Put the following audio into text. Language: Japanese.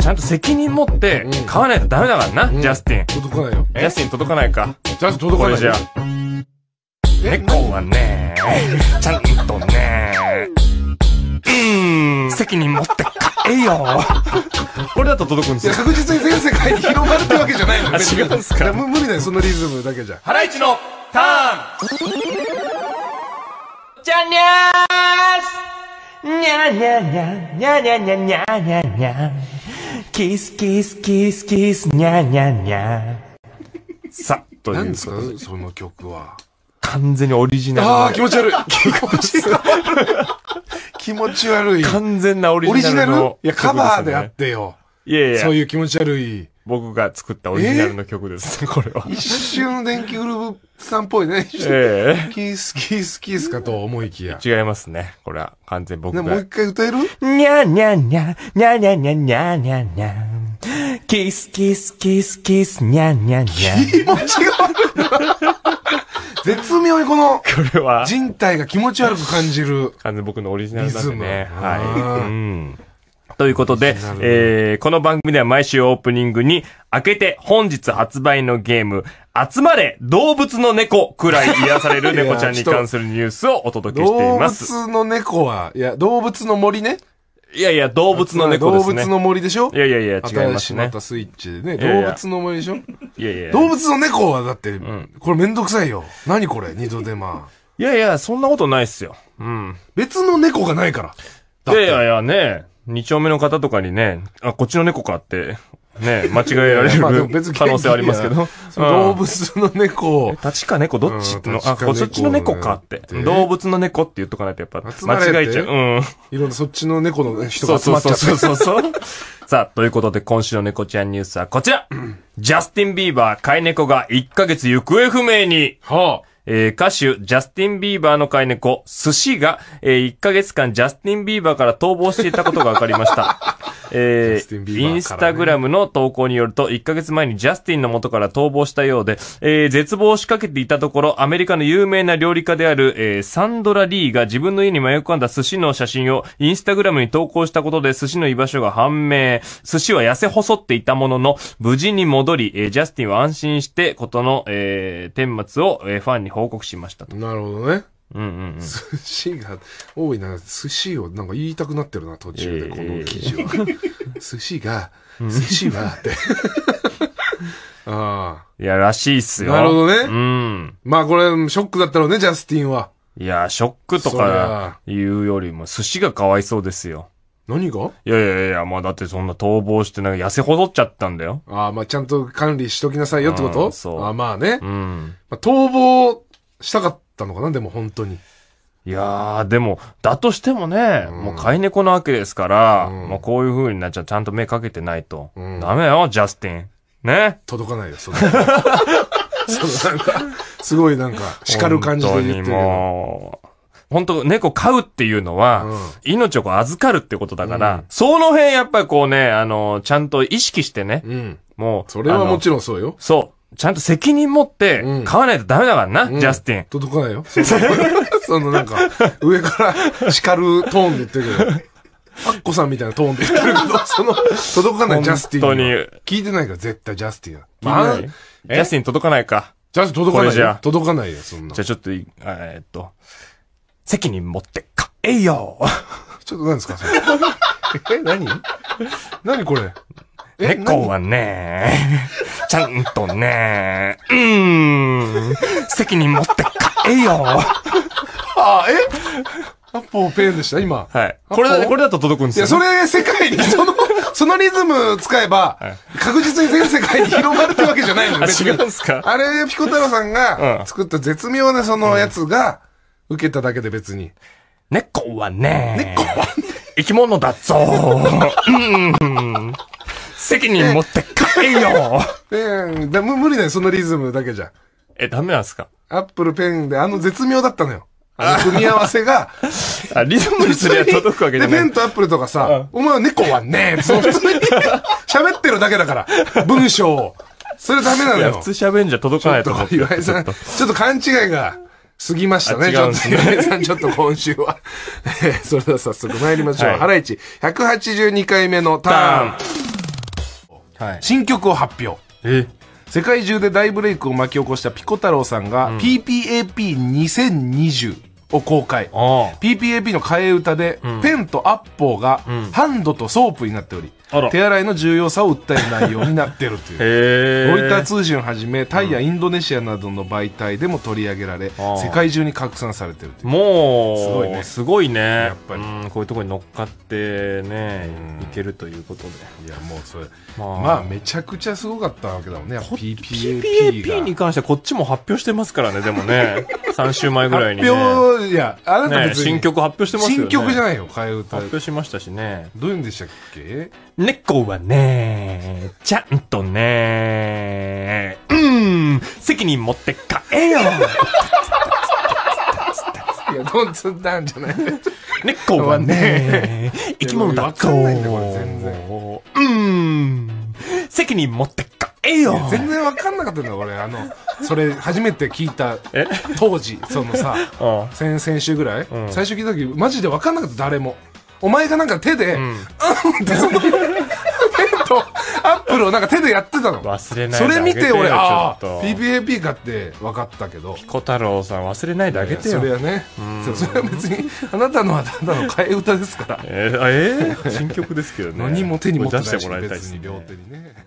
ちゃんと責任持って買わないとダメだからな、ジャスティン。届かないよ。ジャスティン届かないか。ジャスティン届かないじゃ猫はね、ちゃんとね、うん、責任持って買えよ。これだと届くんですよ。いや、確実に全世界に広がるってわけじゃないの違うんすか無理だよ、そのリズムだけじゃ。ハライチのターンじゃんにゃーすにゃにゃにゃ、にゃにゃにゃにゃにゃにゃ。キスキスキスキス、にゃにゃにゃ。さ、というですかその曲は。完全にオリジナル。ああ、気持ち悪い。気持ち悪い。気持ち悪い。完全なオリジナルの、ね、いや、カバーであってよ。いやいや。そういう気持ち悪い。僕が作ったオリジナルの曲ですね、これは。一瞬電気グループさんっぽいね。ええー。キース、キース、キースかと思いきや。違いますね。これは完全僕が。ね、もう一回歌えるにゃにゃにゃ、にゃにゃにゃにゃにゃにゃ。キース、キース、キース、キース、にゃにゃにゃ。気持ち悪い。絶妙にこの、これは、人体が気持ち悪く感じる。完全僕のオリジナルなんでね。はい。うん。ということで、えー、この番組では毎週オープニングに、明けて本日発売のゲーム、集まれ動物の猫くらい癒される 猫ちゃんに関するニュースをお届けしています。動物の猫は、いや、動物の森ね。いやいや、動物の猫ですね。動物の森でしょいやいやいや、違いますね。またスイッチでね。動物の森でしょいやいや。動物の猫はだって、うん、これめんどくさいよ。何これ二度手間。いやいや、そんなことないっすよ。うん。別の猫がないから。いやいやいや、ね二丁目の方とかにね、あ、こっちの猫かって、ね、間違えられる 可能性ありますけど。動物の猫を。立か猫どっちっての、あ、こっちの猫かって。動物の猫って言っとかないとやっぱ間違えちゃう。うん。いろんなそっちの猫の人が集まっちゃう。そうそうそうそう。さあ、ということで今週の猫ちゃんニュースはこちら、ジャスティン・ビーバー、飼い猫が1ヶ月行方不明に。はあえー、歌手、ジャスティン・ビーバーの飼い猫、寿司が、えー、1ヶ月間ジャスティン・ビーバーから逃亡していたことが分かりました。えー、インスタグラムの投稿によると、1ヶ月前にジャスティンの元から逃亡したようで、えー、絶望を仕掛けていたところ、アメリカの有名な料理家である、えー、サンドラ・リーが自分の家に迷い込んだ寿司の写真をインスタグラムに投稿したことで寿司の居場所が判明。寿司は痩せ細っていたものの、無事に戻り、えー、ジャスティンは安心して、ことの、えー、顛末を、えー、ファンに報告しましたと。なるほどね。うんうんうん、寿司が多いな寿司をなんか言いたくなってるな途中でこの記事は、えー、寿司が寿司はって ああいやらしいっすよなるほどね、うん、まあこれショックだったろうねジャスティンはいやショックとか言うよりも寿司がかわいそうですよ何がいやいやいや、まあだってそんな逃亡してなんか痩せほどっちゃったんだよ。ああ、まあちゃんと管理しときなさいよってこと、うん、そう。まあ、まあね。うん。まあ、逃亡したかっったのかなでも本当に。いやー、でも、だとしてもね、うんもう飼い猫なわけですから、うんもうこういう風になっちゃうちゃんと目かけてないと。うんダメよ、ジャスティン。ね。届かないよ、その。そのなんかすごいなんか、叱る感じで言ってる本当にもう。本当猫飼うっていうのは、うん命をこう預かるってことだから、うんその辺やっぱりこうね、あの、ちゃんと意識してね、うん。もう、それはもちろんそうよ。そう、ちゃんと責任持って買わないとダメだからな、うん、ジャスティン、届かないよ。その なんか、上から叱るトーンで言ってるけど。アッコさんみたいなトーンで言ってるけど、その、届かないジャスティン。本当に。聞いてないから、絶対ジャスティンは。まあ、ジャスティン届かないか。ジャスティン届かないよ。届かないよ、そんな。じゃあちょっと、えー、っと、責任持ってか、えいよちょっと何ですか、それ。え、何何これ猫はね、ちゃんとね、うーん、責任持って帰えよ。あ、えアッポーペンでした、今。はい。これだ、これだと届くんですよ、ね、いや、それ、世界に、その、そのリズム使えば、確実に全世界に広まるってわけじゃないの、です違うんすかあれ、ピコ太郎さんが作った絶妙なそのやつが、受けただけで別に。猫はね、猫は生き物だぞ。うん。責任持って帰よええだ無理だよ、そのリズムだけじゃ。え、ダメなんすかアップルペンであの絶妙だったのよ。あの組み合わせが。あ、リズムにすりゃ届くわけじゃない。で、ペンとアップルとかさ、お前は猫はねえ普通に 喋ってるだけだから、文章を。それダメなのよ。普通喋んじゃ届かないと思岩井さん、ちょっと勘違いが。過ぎましたね。ねちょっと、岩井さん、ちょっと今週は。それでは早速参りましょう。ハライチ、182回目のターン。新曲を発表。え世界中で大ブレイクを巻き起こしたピコ太郎さんが、PPAP2020 を公開。PPAP の替え歌で、ペンとアッポーがハンドとソープになっており、手洗いの重要さを訴える内容になってるというロイター通信をはじめタイやインドネシアなどの媒体でも取り上げられ、うん、世界中に拡散されてるてもうすごいねすごいねやっぱり、うこういうところに乗っかってね、いけるということでいやもうそれ、まあ、まあ、めちゃくちゃすごかったわけだもんね PPAP に関してはこっちも発表してますからねでもね3 週前ぐらいに、ね、発表いやあなた別に、ね、新曲発表してますよね新曲じゃないよ替え歌発表しましたしねどういうんでしたっけ猫はね、ちゃんとね、うん、責任持って帰よ。いや、どんつんだんじゃない。猫はね、生き物だぞ。うん、責任持って帰よ。全然わかんなかったんだ、俺。あの、それ初めて聞いた当時、そのさ、先々週ぐらい、最初聞いた時、マジでわかんなかった、誰も。お前がなんか手で、うん、うんってその、ペンとアップルをなんか手でやってたの。忘れないそれ見て俺、ああ、PPAP かって分かったけど。ピコ太郎さん忘れないであげてよ。それはね、それは別に、あなたのはただの替え歌ですから。えー、えー、新曲ですけどね。何も手に持ってないし、別に両手にね。